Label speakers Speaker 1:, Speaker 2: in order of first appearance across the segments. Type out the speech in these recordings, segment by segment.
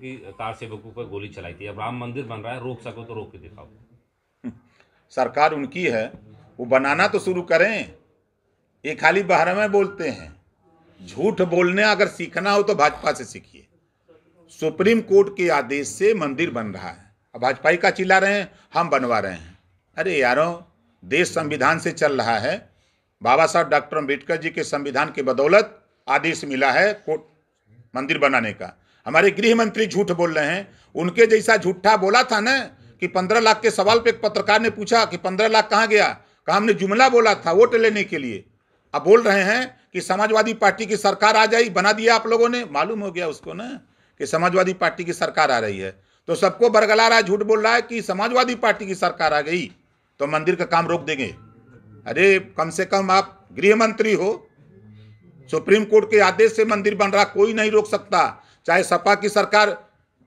Speaker 1: की कार सेवकों पर गोली चलाई थी अब राम मंदिर बन रहा है रोक सको तो रोक के दिखाओ सरकार उनकी है वो बनाना तो शुरू करें ये खाली बाहर में बोलते हैं झूठ बोलने अगर सीखना हो तो भाजपा से सीखिए सुप्रीम कोर्ट के आदेश से मंदिर बन रहा है अब भाजपाई का चिल्ला रहे हैं हम बनवा रहे हैं अरे यारों देश संविधान से चल रहा है बाबा साहब डॉक्टर अम्बेडकर जी के संविधान के बदौलत आदेश मिला है कोर्ट मंदिर बनाने का हमारे गृह मंत्री झूठ बोल रहे हैं उनके जैसा झूठा बोला था ना कि पंद्रह लाख के सवाल पे एक पत्रकार ने पूछा कि पंद्रह लाख कहाँ गया कहा हमने जुमला बोला था वोट लेने के लिए अब बोल रहे हैं कि समाजवादी पार्टी की सरकार आ जाए बना दिया आप लोगों ने मालूम हो गया उसको ना कि समाजवादी पार्टी की सरकार आ रही है तो सबको बरगला रहा है झूठ बोल रहा है कि समाजवादी पार्टी की सरकार आ गई तो मंदिर का काम रोक देंगे अरे कम से कम आप गृह मंत्री हो सुप्रीम कोर्ट के आदेश से मंदिर बन रहा कोई नहीं रोक सकता चाहे सपा की सरकार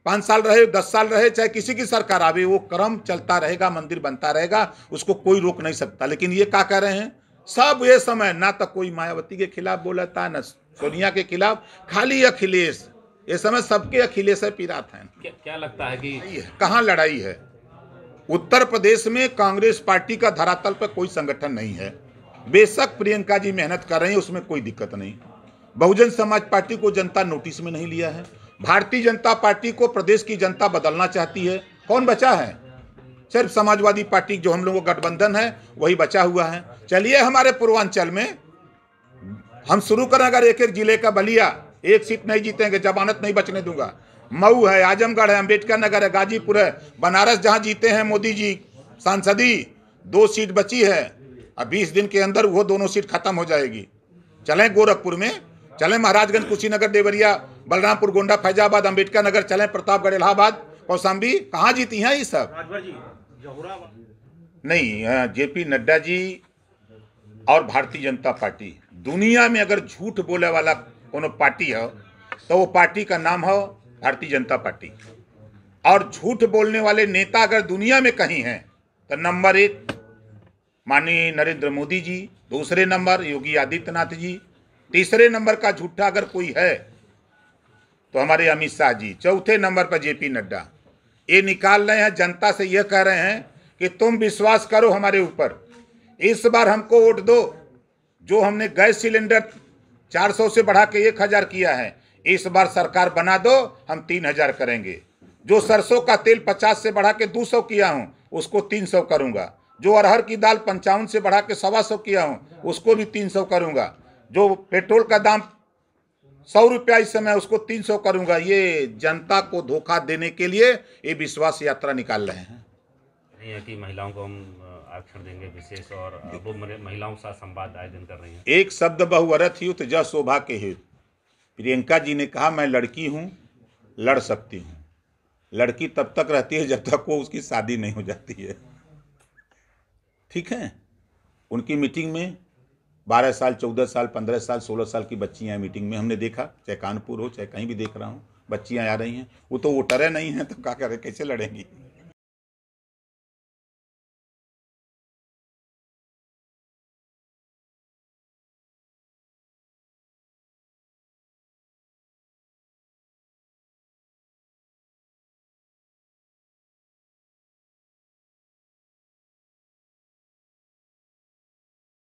Speaker 1: पाँच साल रहे दस साल रहे चाहे किसी की सरकार आवे वो क्रम चलता रहेगा मंदिर बनता रहेगा उसको कोई रोक नहीं सकता लेकिन ये क्या कह रहे हैं सब ये समय ना तो कोई मायावती के खिलाफ बोला था ना सोनिया के खिलाफ खाली अखिलेश ये समय सबके अखिलेश है पीरात क्या, क्या लगता है कि कहाँ लड़ाई है उत्तर प्रदेश में कांग्रेस पार्टी का धरातल पर कोई संगठन नहीं है बेशक प्रियंका जी मेहनत कर रही हैं उसमें कोई दिक्कत नहीं बहुजन समाज पार्टी को जनता नोटिस में नहीं लिया है भारतीय जनता पार्टी को प्रदेश की जनता बदलना चाहती है कौन बचा है सिर्फ समाजवादी पार्टी जो हम लोगों का गठबंधन है वही बचा हुआ है चलिए हमारे पूर्वांचल में हम शुरू करें अगर एक एक जिले का बलिया एक सीट नहीं जीतेंगे जमानत नहीं बचने दूंगा मऊ है आजमगढ़ है अम्बेडकर नगर है गाजीपुर है बनारस जहाँ जीते हैं मोदी जी सांसदी दो सीट बची है अब बीस दिन के अंदर वो दोनों सीट खत्म हो जाएगी चलें गोरखपुर में चलें महाराजगंज कुशीनगर देवरिया बलरामपुर गोंडा फैजाबाद अम्बेडकर नगर चले प्रतापगढ़ इलाहाबाद कौशाम्बी कहाँ जीती हैं ये सब नहीं जेपी नड्डा जी और भारतीय जनता पार्टी दुनिया में अगर झूठ बोले वाला कोनो पार्टी है तो वो पार्टी का नाम हो भारतीय जनता पार्टी और झूठ बोलने वाले नेता अगर दुनिया में कहीं हैं तो नंबर एक माननीय नरेंद्र मोदी जी दूसरे नंबर योगी आदित्यनाथ जी तीसरे नंबर का झूठा अगर कोई है तो हमारे अमित शाह जी चौथे नंबर पर जेपी नड्डा ये निकाल रहे हैं जनता से यह कह रहे हैं कि तुम विश्वास करो हमारे ऊपर इस बार हमको वोट दो जो हमने गैस सिलेंडर 400 से बढ़ा के एक हज़ार किया है इस बार सरकार बना दो हम तीन हज़ार करेंगे जो सरसों का तेल पचास से बढ़ा के दो सौ किया हूं उसको तीन सौ करूंगा जो अरहर की दाल पंचावन से बढ़ा के सवा सौ किया हूं उसको भी तीन सौ करूंगा जो पेट्रोल का दाम सौ रुपया इस समय उसको तीन सौ करूंगा ये जनता को धोखा देने के लिए ये विश्वास यात्रा निकाल रहे हैं नहीं है कि महिलाओं को हम आरक्षण देंगे विशेष और वो महिलाओं के साथ संवाद आयोजन कर रही हैं एक शब्द बहुअरथ युत जय शोभा के हित प्रियंका जी ने कहा मैं लड़की हूँ लड़ सकती हूँ लड़की तब तक रहती है जब तक वो उसकी शादी नहीं हो जाती है ठीक है उनकी मीटिंग में बारह साल चौदह साल पंद्रह साल सोलह साल की बच्चियाँ मीटिंग में हमने देखा चाहे कानपुर हो चाहे कहीं भी देख रहा हूँ बच्चियाँ आ रही हैं वो तो वो टरे नहीं हैं तो क्या करें कैसे लड़ेंगी